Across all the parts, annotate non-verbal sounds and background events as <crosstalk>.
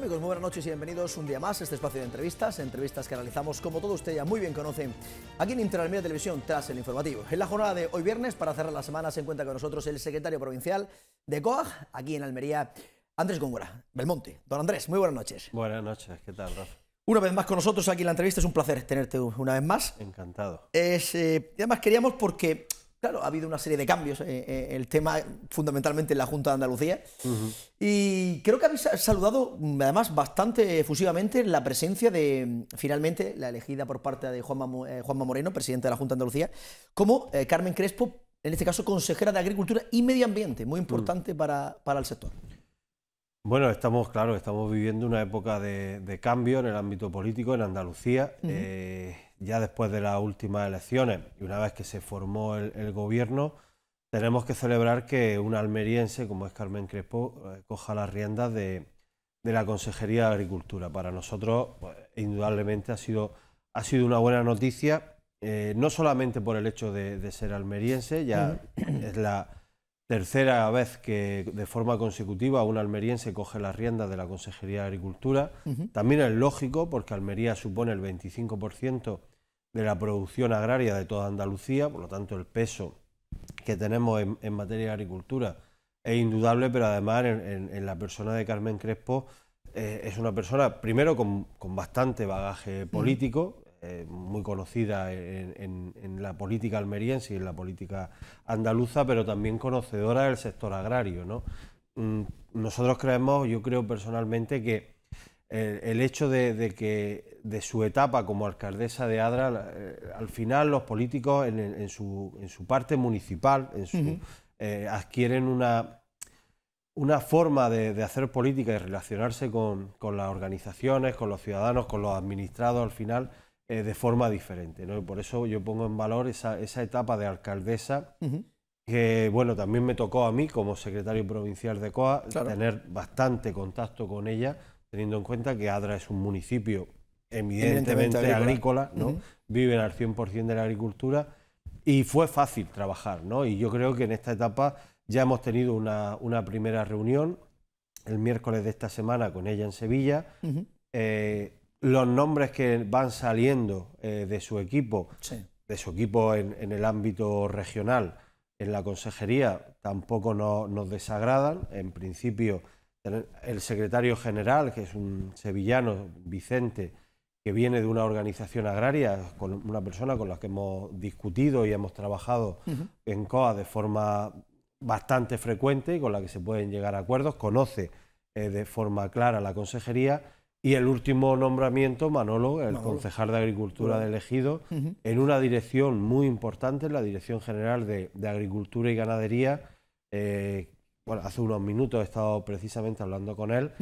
amigos? Muy buenas noches y bienvenidos un día más a este espacio de entrevistas, entrevistas que realizamos como todo usted ya muy bien conocen aquí en Interalmería Televisión tras el informativo. En la jornada de hoy viernes, para cerrar la semana, se encuentra con nosotros el secretario provincial de COAG, aquí en Almería, Andrés Góngora, Belmonte. Don Andrés, muy buenas noches. Buenas noches, ¿qué tal, Rafa? Una vez más con nosotros aquí en la entrevista, es un placer tenerte una vez más. Encantado. Eh, además queríamos porque Claro, ha habido una serie de cambios. Eh, eh, el tema fundamentalmente en la Junta de Andalucía. Y creo que habéis saludado, mm, además, bastante efusivamente la presencia de, mm, finalmente, la elegida por parte de Juanma, eh, Juanma Moreno, presidente de la Junta de Andalucía, como Carmen Crespo, en este caso consejera de Agricultura y Medio Ambiente, muy importante mm. para, el sector. Bueno, estamos, claro, estamos viviendo una época de, cambio en el ámbito político en Andalucía ya después de las últimas elecciones y una vez que se formó el, gobierno, tenemos que celebrar que un almeriense como es Carmen Crespo eh, coja las riendas de, la Consejería de Agricultura. Para nosotros, pues, indudablemente, ha sido, ha sido una buena noticia, eh, no solamente por el hecho de, ser almeriense, ya es la tercera vez que de forma consecutiva un almeriense coge las riendas de la Consejería de Agricultura. También es lógico porque Almería supone el 25% de la producción agraria de toda Andalucía, por lo tanto el peso que tenemos en, materia de agricultura es indudable, pero además en, la persona de Carmen Crespo eh, es una persona, primero, con, bastante bagaje político, eh, muy conocida en, la política almeriense y en la política andaluza, pero también conocedora del sector agrario. Mm, nosotros creemos, yo creo personalmente que el, hecho de, que de su etapa como alcaldesa de Adra, eh, al final los políticos en, su, parte municipal en su, eh, adquieren una, una forma de, hacer política y relacionarse con, las organizaciones, con los ciudadanos, con los administrados al final eh, de forma diferente. por eso yo pongo en valor esa, etapa de alcaldesa. que bueno, también me tocó a mí como secretario provincial de COA tener bastante contacto con ella teniendo en cuenta que Adra es un municipio evidentemente, agrícola, ¿no? viven al 100% de la agricultura y fue fácil trabajar. ¿no? Y yo creo que en esta etapa ya hemos tenido una, primera reunión el miércoles de esta semana con ella en Sevilla. Eh, los nombres que van saliendo eh, de su equipo, de su equipo en, el ámbito regional, en la consejería, tampoco nos desagradan. En principio el secretario general, que es un sevillano, Vicente, que viene de una organización agraria, con una persona con la que hemos discutido y hemos trabajado en COA de forma bastante frecuente y con la que se pueden llegar a acuerdos, conoce eh, de forma clara la consejería. Y el último nombramiento, Manolo, el concejal de Agricultura de Elegido, en una dirección muy importante, la Dirección General de, Agricultura y Ganadería, eh, hace unos minutos he estado precisamente hablando con él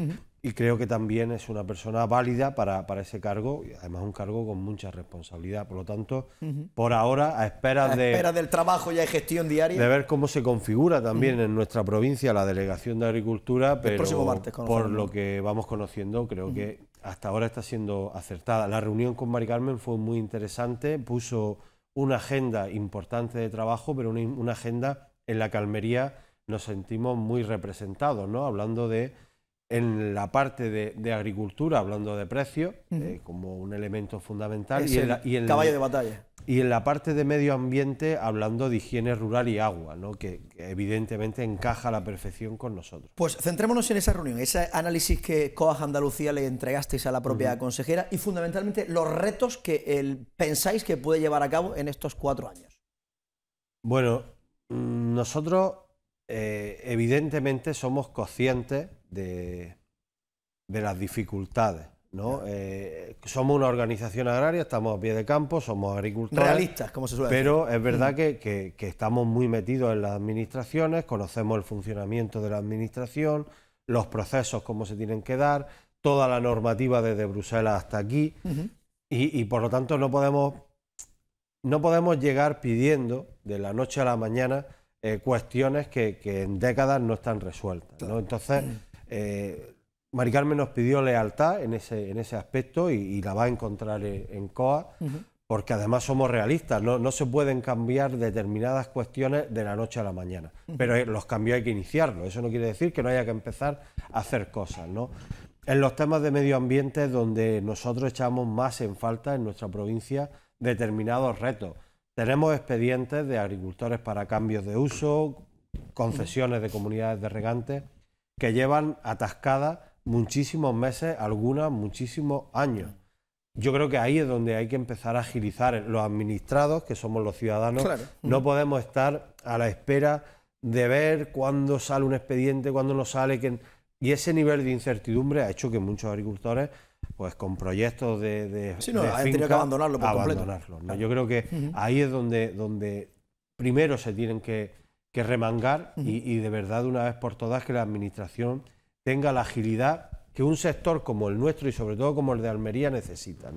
y creo que también es una persona válida para, ese cargo y además un cargo con mucha responsabilidad. Por lo tanto, por ahora, a espera de... Espera del trabajo y hay gestión diaria. De ver cómo se configura también en nuestra provincia la Delegación de Agricultura, pero por lo que vamos conociendo, creo que hasta ahora está siendo acertada. La reunión con Mari Carmen fue muy interesante, puso una agenda importante de trabajo, pero una agenda en la calmería nos sentimos muy representados, ¿no? Hablando de, en la parte de, agricultura, hablando de precios, eh, como un elemento fundamental. y en, caballo de batalla. Y en la parte de medio ambiente, hablando de higiene rural y agua, ¿no? que, evidentemente encaja a la perfección con nosotros. Pues centrémonos en esa reunión, ese análisis que COAG Andalucía le entregasteis a la propia consejera y fundamentalmente los retos que pensáis que puede llevar a cabo en estos cuatro años. Bueno, mm, nosotros eh, evidentemente somos conscientes de, las dificultades. Eh, somos una organización agraria, estamos a pie de campo, somos agricultores. como se suele Pero es verdad que, estamos muy metidos en las administraciones, conocemos el funcionamiento de la administración, los procesos, cómo se tienen que dar, toda la normativa desde Bruselas hasta aquí. y, y, por lo tanto no podemos, no podemos llegar pidiendo de la noche a la mañana eh, cuestiones que, en décadas no están resueltas. Entonces, eh, Mari nos pidió lealtad en ese, en ese aspecto y, la va a encontrar en, COA. Porque además somos realistas, ¿no? se pueden cambiar determinadas cuestiones de la noche a la mañana. Pero eh, los cambios hay que iniciarlos. Eso no quiere decir que no haya que empezar a hacer cosas. En los temas de medio ambiente, donde nosotros echamos más en falta en nuestra provincia determinados retos. Tenemos expedientes de agricultores para cambios de uso, concesiones de comunidades de regantes que llevan atascadas muchísimos meses, algunas muchísimos años. Yo creo que ahí es donde hay que empezar a agilizar. Los administrados, que somos los ciudadanos, no podemos estar a la espera de ver cuándo sale un expediente, cuándo no sale. Y ese nivel de incertidumbre ha hecho que muchos agricultores pues con proyectos de, sí, no, que abandonarlo por Yo creo que ahí es donde, donde primero se tienen que, remangar y, de verdad una vez por todas que la administración tenga la agilidad que un sector como el nuestro y sobre todo como el de Almería necesita,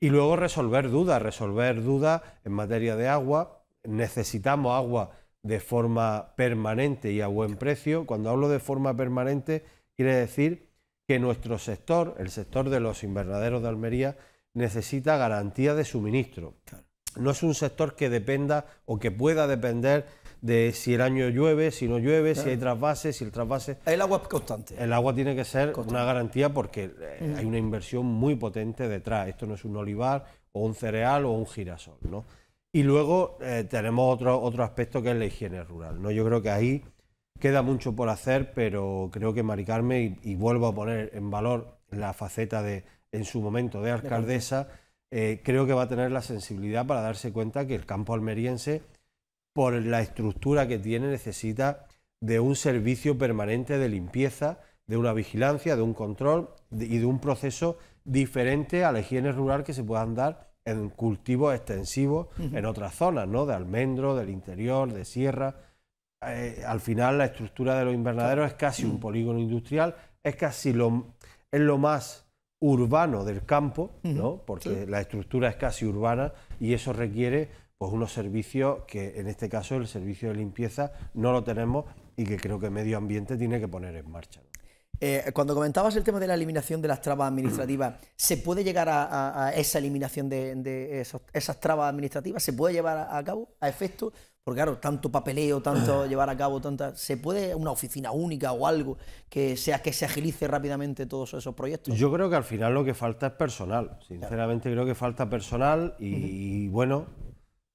Y luego resolver dudas, resolver dudas en materia de agua. Necesitamos agua de forma permanente y a buen precio. Cuando hablo de forma permanente quiere decir que nuestro sector, el sector de los invernaderos de Almería, necesita garantía de suministro. No es un sector que dependa o que pueda depender de si el año llueve, si no llueve, si hay trasvases, si el trasvase... El agua es constante. El agua tiene que ser una garantía porque eh, hay una inversión muy potente detrás. Esto no es un olivar o un cereal o un girasol, ¿no? Y luego eh, tenemos otro, otro aspecto que es la higiene rural, ¿no? Yo creo que ahí Queda mucho por hacer, pero creo que Maricarme, y, vuelvo a poner en valor la faceta de, en su momento, de alcaldesa, eh, creo que va a tener la sensibilidad para darse cuenta que el campo almeriense, por la estructura que tiene, necesita de un servicio permanente de limpieza, de una vigilancia, de un control y de un proceso diferente a la higiene rural que se puedan dar en cultivos extensivos en otras zonas, ¿no? De almendro, del interior, de sierra. Eh, al final la estructura de los invernaderos es casi un polígono industrial, es casi lo, lo más urbano del campo, ¿no? porque la estructura es casi urbana y eso requiere pues, unos servicios que en este caso el servicio de limpieza no lo tenemos y que creo que medio ambiente tiene que poner en marcha. Eh, cuando comentabas el tema de la eliminación de las trabas administrativas, <clears throat> ¿se puede llegar a, esa eliminación de, esas trabas administrativas? ¿Se puede llevar a, a cabo, a efecto? Porque claro, tanto papeleo, tanto ah. llevar a cabo, tanta... ¿Se puede una oficina única o algo que, sea, que se agilice rápidamente todos esos proyectos? Yo creo que al final lo que falta es personal. Sinceramente creo que falta personal y, bueno,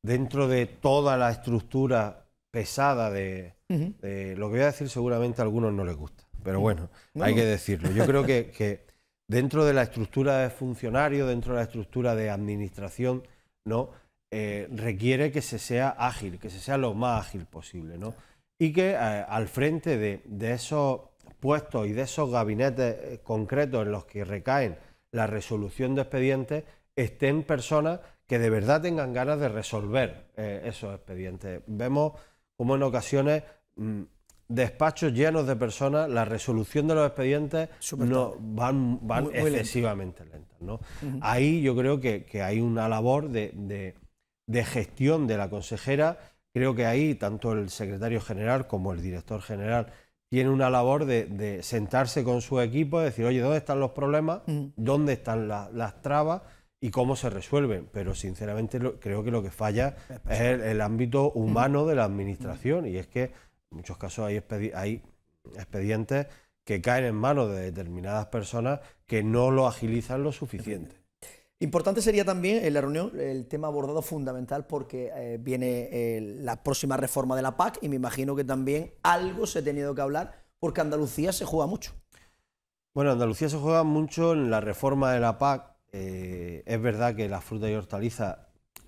dentro de toda la estructura pesada de, Lo que voy a decir seguramente a algunos no les gusta, pero bueno, hay que decirlo. Yo creo que, <laughs> que dentro de la estructura de funcionario, dentro de la estructura de administración, ¿no? Eh, requiere que se sea ágil, que se sea lo más ágil posible, ¿no? Y que eh, al frente de, esos puestos y de esos gabinetes eh, concretos en los que recaen la resolución de expedientes estén personas que de verdad tengan ganas de resolver esos expedientes. Vemos como en ocasiones mm, despachos llenos de personas, la resolución de los expedientes no, van, excesivamente lentas. Ahí yo creo que, hay una labor de, de gestión de la consejera, creo que ahí tanto el secretario general como el director general tienen una labor de, sentarse con su equipo, y decir, oye, ¿dónde están los problemas? Mm. ¿Dónde están las trabas? y cómo se resuelven. Pero sinceramente creo que lo que falla es el, ámbito mm. humano de la mm. administración y es que en muchos casos hay, hay, expedientes que caen en manos de determinadas personas que no lo agilizan lo suficiente. Importante sería también en la reunión el tema abordado fundamental porque eh, viene la próxima reforma de la PAC y me imagino que también algo se ha tenido que hablar porque Andalucía se juega mucho. Bueno, Andalucía se juega mucho en la reforma de la PAC. Eh, es verdad que las frutas y hortalizas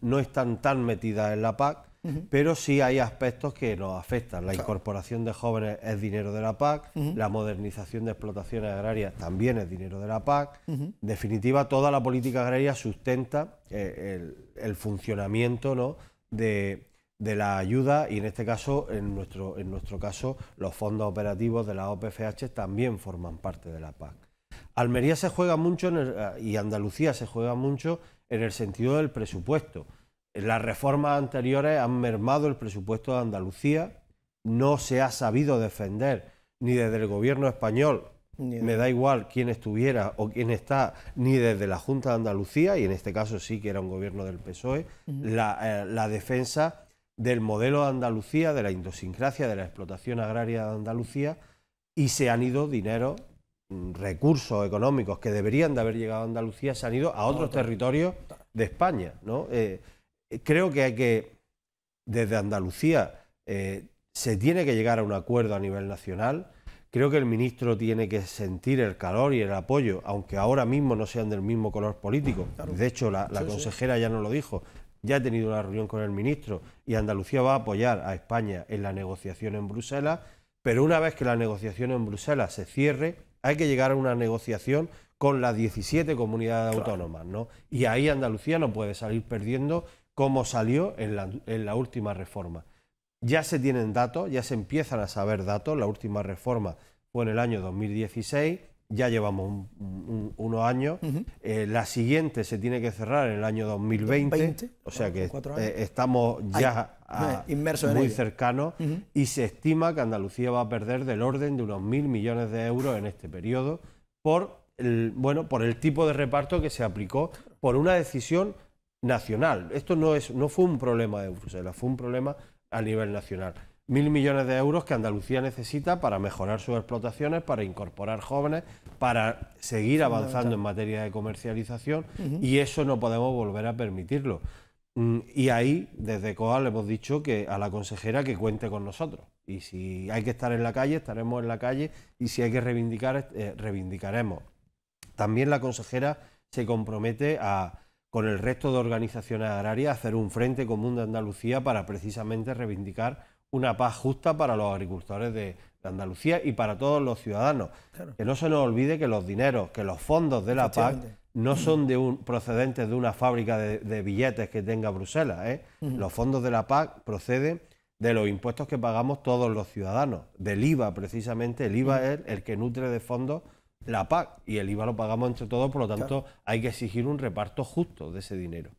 no están tan metidas en la PAC, pero sí hay aspectos que nos afectan. La incorporación de jóvenes es dinero de la PAC, la modernización de explotaciones agrarias también es dinero de la PAC. En definitiva, toda la política agraria sustenta eh, el, funcionamiento de, la ayuda y en este caso, en nuestro, caso, los fondos operativos de la OPFH también forman parte de la PAC. Almería se juega mucho eh, y Andalucía se juega mucho en el sentido del presupuesto. Las reformas anteriores han mermado el presupuesto de Andalucía, no se ha sabido defender ni desde el gobierno español, me da igual quién estuviera o quién está, ni desde la Junta de Andalucía, y en este caso sí que era un gobierno del PSOE, eh, la, defensa del modelo de Andalucía, de la idiosincrasia, de la explotación agraria de Andalucía, y se han ido dinero, mm, recursos económicos que deberían de haber llegado a Andalucía, se han ido a otros territorios de España. ¿no? Eh, eh, creo que hay que, desde Andalucía, eh, se tiene que llegar a un acuerdo a nivel nacional. Creo que el ministro tiene que sentir el calor y el apoyo, aunque ahora mismo no sean del mismo color político. De hecho, la, consejera ya nos lo dijo. Ya he tenido una reunión con el ministro y Andalucía va a apoyar a España en la negociación en Bruselas, pero una vez que la negociación en Bruselas se cierre, hay que llegar a una negociación con las 17 comunidades autónomas, Y ahí Andalucía no puede salir perdiendo ¿Cómo salió en la, última reforma. Ya se tienen datos, ya se empiezan a saber datos, la última reforma fue en el año 2016, ya llevamos unos años. Eh, la siguiente se tiene que cerrar en el año 2020, o sea que eh, estamos ya muy cercanos y se estima que Andalucía va a perder del orden de unos mil millones de euros en este periodo bueno, por el tipo de reparto que se aplicó, por una decisión nacional. Esto no, es, no fue un problema de Bruselas, fue un problema a nivel nacional. Mil millones de euros que Andalucía necesita para mejorar sus explotaciones, para incorporar jóvenes, para seguir avanzando en materia de comercialización y eso no podemos volver a permitirlo. Mm, y ahí, desde COA, le hemos dicho que a la consejera que cuente con nosotros. Y si hay que estar en la calle, estaremos en la calle. Y si hay que reivindicar, eh, reivindicaremos. También la consejera se compromete a con el resto de organizaciones agrarias hacer un frente común de Andalucía para precisamente reivindicar una paz justa para los agricultores de, Andalucía y para todos los ciudadanos. Que no se nos olvide que los dineros, que los fondos de la PAC no son de un, procedentes de una fábrica de, billetes que tenga Bruselas. ¿eh? Los fondos de la PAC proceden de los impuestos que pagamos todos los ciudadanos, del IVA precisamente. El IVA es el que nutre de fondos la PAC y el IVA lo pagamos entre todos, por lo tanto hay que exigir un reparto justo de ese dinero.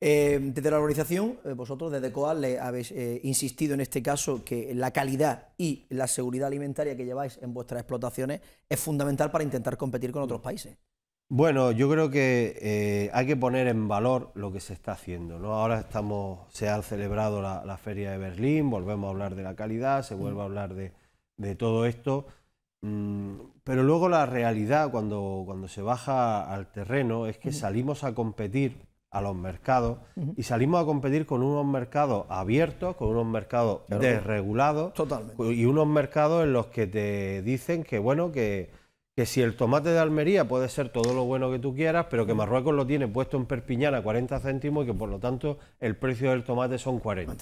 Eh, desde la organización, eh, vosotros desde COAL le habéis eh, insistido en este caso que la calidad y la seguridad alimentaria que lleváis en vuestras explotaciones es fundamental para intentar competir con otros países. Bueno, yo creo que hay que poner en valor lo que se está haciendo. Ahora estamos, se ha celebrado la, Feria de Berlín, volvemos a hablar de la calidad, se vuelve a hablar de todo esto. Mm, pero luego la realidad cuando, cuando se baja al terreno es que salimos a competir a los mercados y salimos a competir con unos mercados abiertos, con unos mercados desregulados y unos mercados en los que te dicen que bueno, que, que si el tomate de Almería puede ser todo lo bueno que tú quieras, pero que Marruecos lo tiene puesto en Perpiñán a 40 céntimos y que por lo tanto el precio del tomate son 40.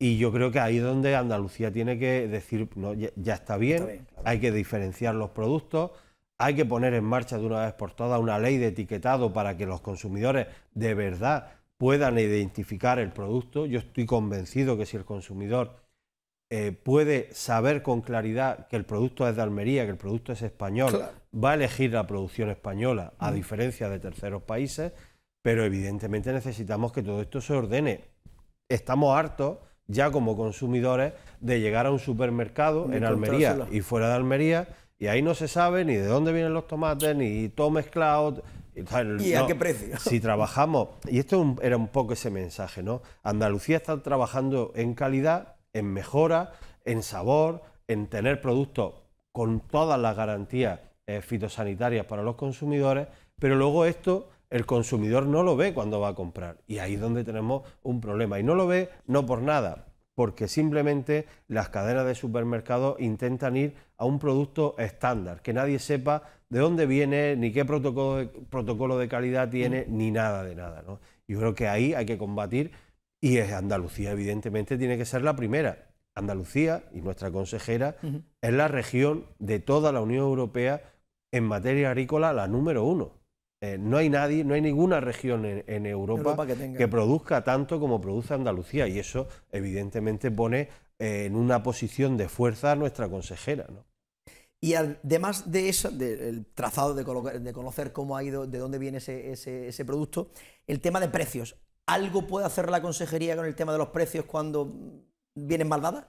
Y yo creo que ahí es donde Andalucía tiene que decir, no, ya, está bien, hay que diferenciar los productos, hay que poner en marcha de una vez por todas una ley de etiquetado para que los consumidores de verdad puedan identificar el producto. Yo estoy convencido que si el consumidor eh, puede saber con claridad que el producto es de Almería, que el producto es español, va a elegir la producción española, a mm. diferencia de terceros países, pero evidentemente necesitamos que todo esto se ordene. Estamos hartos ya como consumidores de llegar a un supermercado en Almería y fuera de Almería y ahí no se sabe ni de dónde vienen los tomates, ni todo mezclado. ¿Y, a qué precio? Si trabajamos, y esto era un poco ese mensaje, ¿no? Andalucía está trabajando en calidad, en mejora, en sabor, en tener productos con todas las garantías eh, fitosanitarias para los consumidores, pero luego esto el consumidor no lo ve cuando va a comprar. Y ahí es donde tenemos un problema. Y no lo ve no por nada, porque simplemente las cadenas de supermercados intentan ir a un producto estándar, que nadie sepa de dónde viene, ni qué protocolo de, calidad tiene, ni nada de nada. Yo creo que ahí hay que combatir y es Andalucía, evidentemente, tiene que ser la primera. Andalucía y nuestra consejera es la región de toda la Unión Europea en materia agrícola la número uno. Eh, no hay nadie, no hay ninguna región en, Europa, que, produzca tanto como produce Andalucía y eso evidentemente pone eh, en una posición de fuerza a nuestra consejera. Y además de eso, del trazado de, conocer cómo ha ido, de dónde viene ese, producto, el tema de precios. ¿Algo puede hacer la consejería con el tema de los precios cuando vienen mal dadas?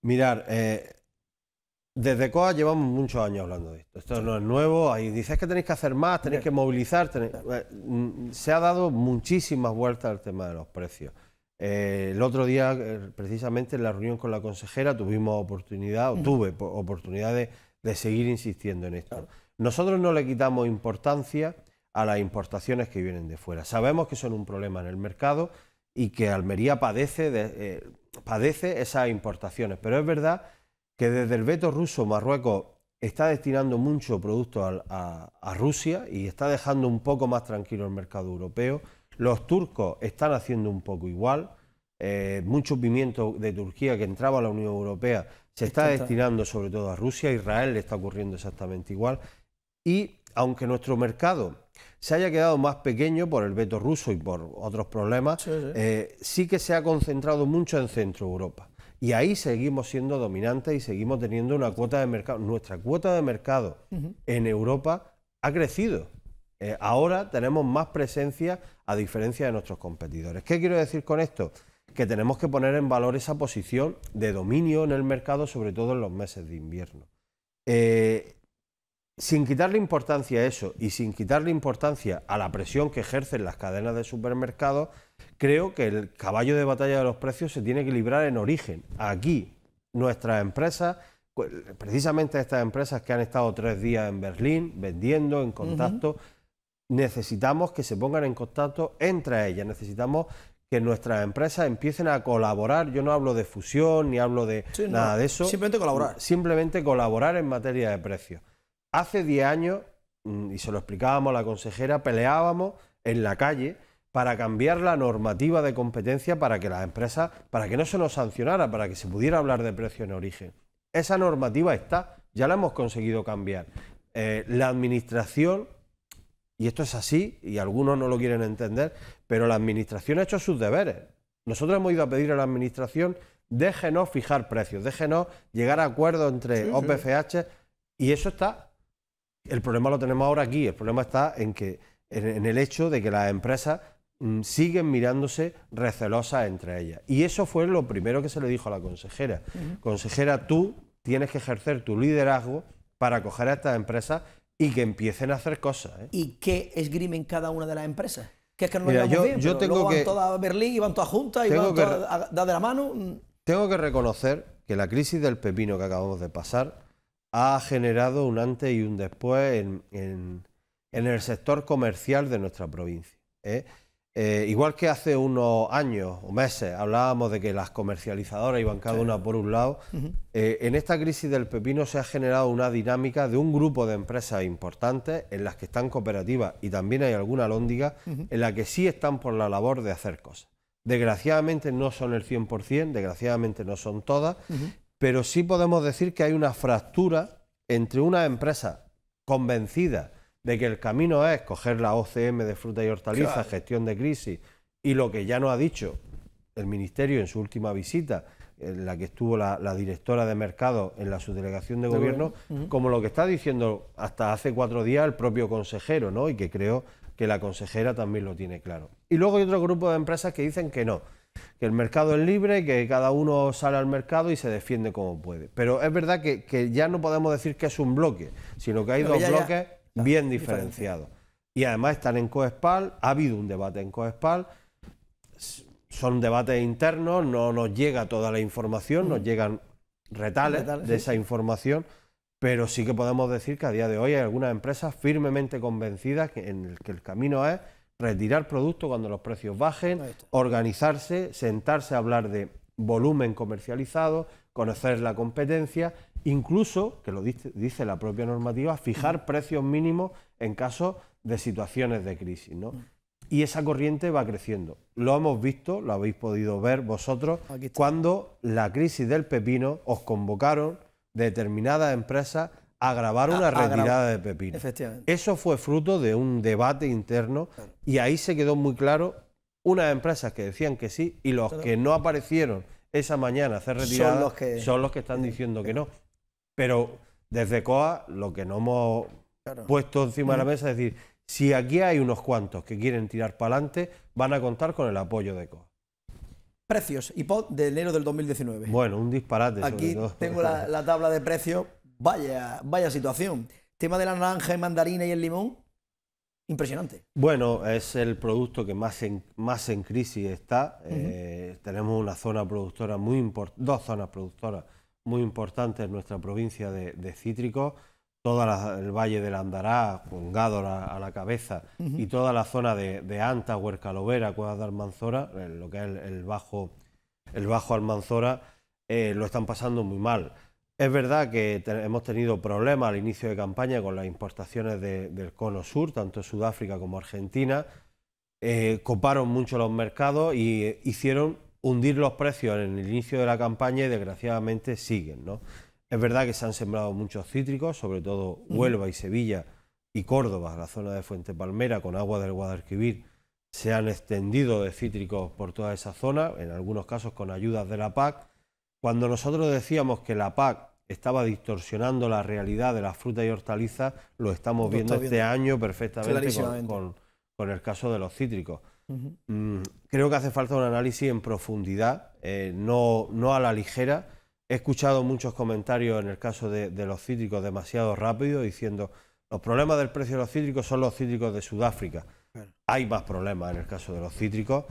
Mirar, eh, desde COA llevamos muchos años hablando de esto. Esto no es nuevo. Ahí dices que tenéis que hacer más, tenéis que movilizar. Eh, mm, se ha dado muchísimas vueltas al tema de los precios. Eh, el otro día, eh, precisamente en la reunión con la consejera, tuvimos oportunidad, o mm. tuve oportunidad de, seguir insistiendo en esto. Nosotros no le quitamos importancia a las importaciones que vienen de fuera. Sabemos que son un problema en el mercado y que Almería padece, padece esas importaciones, pero es verdad que desde el veto ruso Marruecos está destinando mucho producto a, Rusia y está dejando un poco más tranquilo el mercado europeo. Los turcos están haciendo un poco igual. Eh, Muchos pimientos de Turquía que entraba a la Unión Europea se está destinando sobre todo a Rusia. Israel le está ocurriendo exactamente igual. Y aunque nuestro mercado se haya quedado más pequeño por el veto ruso y por otros problemas, sí eh, que se ha concentrado mucho en Centro Europa. Y ahí seguimos siendo dominantes y seguimos teniendo una cuota de mercado. Nuestra cuota de mercado en Europa ha crecido. Eh, ahora tenemos más presencia a diferencia de nuestros competidores. ¿Qué quiero decir con esto? Que tenemos que poner en valor esa posición de dominio en el mercado, sobre todo en los meses de invierno. Eh, sin quitarle importancia a eso y sin quitarle importancia a la presión que ejercen las cadenas de supermercados, creo que el caballo de batalla de los precios se tiene que librar en origen. Aquí, nuestras empresas, precisamente estas empresas que han estado tres días en Berlín vendiendo, en contacto, necesitamos que se pongan en contacto entre ellas, necesitamos que nuestras empresas empiecen a colaborar. Yo no hablo de fusión ni hablo de nada de eso. Simplemente colaborar. Simplemente colaborar en materia de precios. Hace 10 años, mm, y se lo explicábamos a la consejera, peleábamos en la calle para cambiar la normativa de competencia para que las empresas, para que no se nos sancionara, para que se pudiera hablar de precio en origen. Esa normativa está, ya la hemos conseguido cambiar. Eh, la administración, y esto es así, y algunos no lo quieren entender, pero la administración ha hecho sus deberes. Nosotros hemos ido a pedir a la administración, déjenos fijar precios, déjenos llegar a acuerdos entre OPFH, y eso está el problema lo tenemos ahora aquí, el problema está en, que, en, el hecho de que las empresas mm, siguen mirándose recelosas entre ellas. Y eso fue lo primero que se le dijo a la consejera. Consejera, tú tienes que ejercer tu liderazgo para coger a estas empresas y que empiecen a hacer cosas. ¿eh? ¿Y qué esgrimen cada una de las empresas? Que es que no lo yo, bien, yo tengo que, van todas a Berlín y van todas juntas y van todas a, dar de la mano. Tengo que reconocer que la crisis del pepino que acabamos de pasar ha generado un antes y un después en, el sector comercial de nuestra provincia. ¿eh? Eh, igual que hace unos años o meses hablábamos de que las comercializadoras iban cada una por un lado, eh, en esta crisis del pepino se ha generado una dinámica de un grupo de empresas importantes en las que están cooperativas y también hay alguna lóndiga en la que sí están por la labor de hacer cosas. Desgraciadamente no son el 100%, desgraciadamente no son todas, pero sí podemos decir que hay una fractura entre una empresa convencida de que el camino es coger la OCM de fruta y hortaliza, gestión de crisis, y lo que ya nos ha dicho el Ministerio en su última visita, en la que estuvo la, directora de mercado en la subdelegación de, gobierno, como lo que está diciendo hasta hace cuatro días el propio consejero, ¿no? Y que creo que la consejera también lo tiene claro. Y luego hay otro grupo de empresas que dicen que no, que el mercado es libre, que cada uno sale al mercado y se defiende como puede. Pero es verdad que, ya no podemos decir que es un bloque, sino que hay dos bloques bien diferenciados. Y además están en Coespal, ha habido un debate en Coespal, son debates internos, no nos llega toda la información, nos mm. llegan retales, de esa información pero sí que podemos decir que a día de hoy hay algunas empresas firmemente convencidas en que el camino es retirar productos cuando los precios bajen, organizarse, sentarse a hablar de volumen comercializado, conocer la competencia, incluso, que lo dice, la propia normativa, fijar precios mínimos en caso de situaciones de crisis. ¿no? Y esa corriente va creciendo. Lo hemos visto, lo habéis podido ver vosotros, cuando la crisis del pepino os convocaron determinadas empresas ...a grabar una retirada de Pepino. Eso fue fruto de un debate interno y ahí se quedó muy claro unas empresas que decían que sí y los que no aparecieron esa mañana a hacer retirada son los que, son los que están diciendo que no. Pero desde COA lo que no hemos puesto encima de la mesa es decir, si aquí hay unos cuantos que quieren tirar para adelante, van a contar con el apoyo de COA. Precios, pod de enero del 2019. Bueno, un disparate. Aquí tengo la, la tabla de precios Vaya, vaya situación. Tema de la naranja y mandarina y el limón, impresionante. Bueno, es el producto que más en, más en crisis está. Eh, tenemos una zona productora muy dos zonas productoras muy importantes en nuestra provincia de, cítricos. Todo el valle del Andará, con Gádora a la cabeza, y toda la zona de, de Anta, Huercalovera, Cuevas de Almanzora, eh, lo que es el, bajo, el bajo Almanzora, eh, lo están pasando muy mal. Es verdad que hemos tenido problemas al inicio de campaña con las importaciones del cono sur, tanto Sudáfrica como Argentina. Eh, coparon mucho los mercados y eh, hicieron hundir los precios en el inicio de la campaña y desgraciadamente siguen. ¿no? Es verdad que se han sembrado muchos cítricos, sobre todo Huelva y Sevilla y Córdoba, la zona de Fuente Palmera con agua del Guadalquivir, se han extendido de cítricos por toda esa zona, en algunos casos con ayudas de la PAC. Cuando nosotros decíamos que la PAC estaba distorsionando la realidad de las frutas y hortalizas, lo estamos viendo, este año perfectamente con, el caso de los cítricos. Mm, creo que hace falta un análisis en profundidad, eh, no, no a la ligera. He escuchado muchos comentarios en el caso de, los cítricos demasiado rápido diciendo los problemas del precio de los cítricos son los cítricos de Sudáfrica. Hay más problemas en el caso de los cítricos,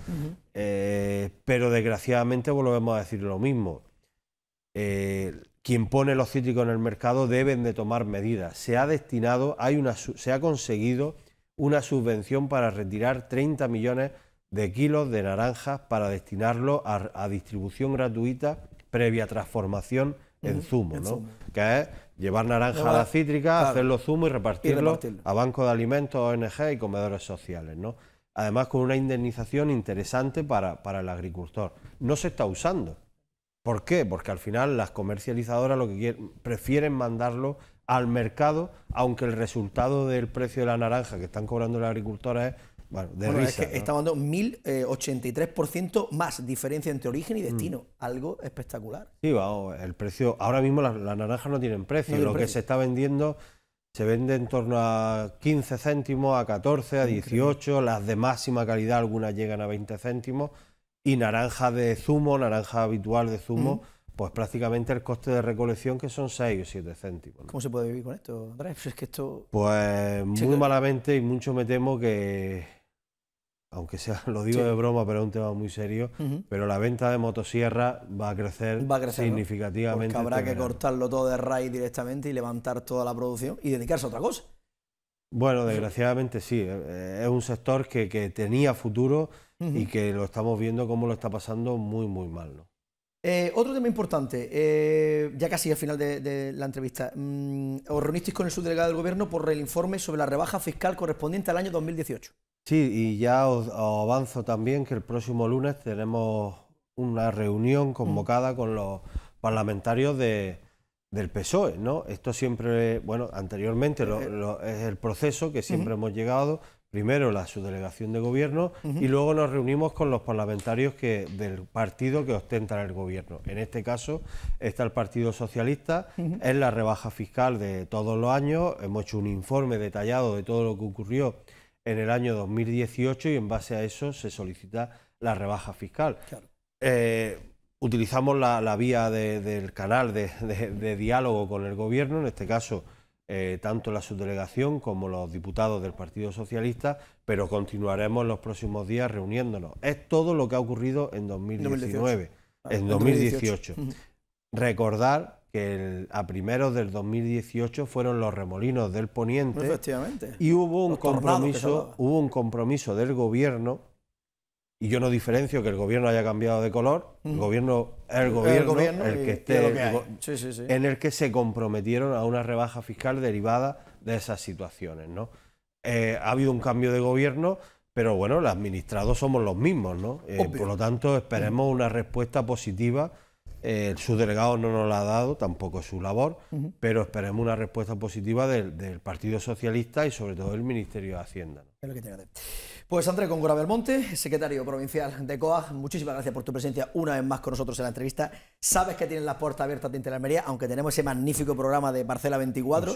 eh, pero desgraciadamente volvemos a decir lo mismo. Eh, quien pone los cítricos en el mercado deben de tomar medidas. Se ha destinado, hay una, se ha conseguido una subvención para retirar 30 millones de kilos de naranjas para destinarlo a, distribución gratuita previa transformación en zumo, ¿no? Que es llevar naranjas a la cítrica, hacerlo zumo y repartirlo, a bancos de alimentos, ONG y comedores sociales, ¿no? Además con una indemnización interesante para, para el agricultor. No se está usando. ¿Por qué? Porque al final las comercializadoras lo que prefieren mandarlo al mercado, aunque el resultado del precio de la naranja que están cobrando las agricultoras es bueno, de risa, Está que eh, 1.083% más diferencia entre origen y mm. destino. Algo espectacular. Sí, vamos, el precio. Ahora mismo las, naranjas no tienen precio. lo que se está vendiendo se vende en torno a 15 céntimos, a 14, a 18. Las de máxima calidad, algunas llegan a 20 céntimos y naranja de zumo, naranja habitual de zumo, pues prácticamente el coste de recolección que son 6 o 7 céntimos. ¿Cómo se puede vivir con esto, Andrés? Pues esto... Pues muy malamente y mucho me temo que, aunque sea, <laughs> lo digo de broma, pero es un tema muy serio, pero la venta de motosierra va a crecer, va a crecer significativamente. habrá que cortarlo todo de raíz directamente y levantar toda la producción y dedicarse a otra cosa. Bueno, desgraciadamente sí, eh, es un sector que, que tenía futuro y que lo estamos viendo como lo está pasando muy, muy mal. ¿no? Eh, otro tema importante, eh, ya casi al final de, la entrevista. Mm, os reunisteis con el subdelegado del Gobierno por el informe sobre la rebaja fiscal correspondiente al año 2018. Sí, y ya os, avanzo también que el próximo lunes tenemos una reunión convocada con los parlamentarios del PSOE, ¿no? Esto siempre, bueno, anteriormente eh, es el proceso que siempre hemos llegado, primero la subdelegación de gobierno y luego nos reunimos con los parlamentarios que, del partido que ostenta el gobierno. En este caso está el Partido Socialista, es la rebaja fiscal de todos los años, hemos hecho un informe detallado de todo lo que ocurrió en el año 2018 y en base a eso se solicita la rebaja fiscal. Eh, utilizamos la, vía del canal de diálogo con el gobierno, en este caso eh, tanto la subdelegación como los diputados del Partido Socialista, pero continuaremos los próximos días reuniéndonos. Es todo lo que ha ocurrido en 2019, ah, en 2018. Recordar que a primeros del 2018 fueron los remolinos del Poniente. Y hubo un compromiso, hubo un compromiso del gobierno y yo no diferencio que el gobierno haya cambiado de color, el gobierno es el gobierno, en el que se comprometieron a una rebaja fiscal derivada de esas situaciones, ¿no? Eh, ha habido un cambio de gobierno, pero bueno, los administrados somos los mismos, ¿no? Eh, por lo tanto, esperemos una respuesta positiva. Eh, su el subdelegado no nos la ha dado, tampoco es su labor, pero esperemos una respuesta positiva del, del Partido Socialista y sobre todo del Ministerio de Hacienda. Es lo que tiene Pues Andrés Congora Belmonte, secretario provincial de COA muchísimas gracias por tu presencia una vez más con nosotros en la entrevista. Sabes que tienes las puertas abiertas de Interalmería, aunque tenemos ese magnífico programa de marcela 24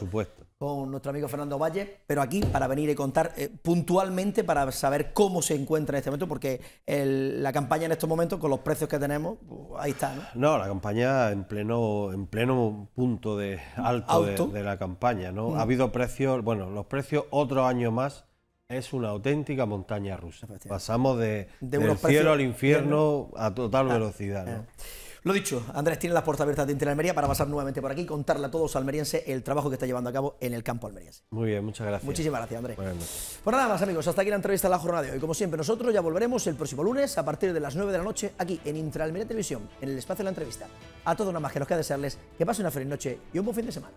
con nuestro amigo Fernando Valle, pero aquí para venir y contar eh, puntualmente para saber cómo se encuentra en este momento, porque la campaña en estos momentos, con los precios que tenemos, pues, ahí está. ¿no? ¿no? la campaña en pleno, en pleno punto de alto, de, la campaña. ¿no? Ha mm. habido precios, bueno, los precios otro año más es una auténtica montaña rusa. Pasamos de, del cielo al infierno a total ah, velocidad. ¿no? Eh. Lo dicho, Andrés tiene las puertas abiertas de Intralmería para pasar nuevamente por aquí y contarle a todos almeriense el trabajo que está llevando a cabo en el campo almeriense. Muy bien, muchas gracias. Muchísimas gracias, Andrés. Pues nada más, amigos, hasta aquí la entrevista de la jornada de hoy. Como siempre, nosotros ya volveremos el próximo lunes a partir de las 9 de la noche aquí en Intralmería Televisión, en el espacio de la entrevista. A todos nada más que nos queda desearles que pasen una feliz noche y un buen fin de semana.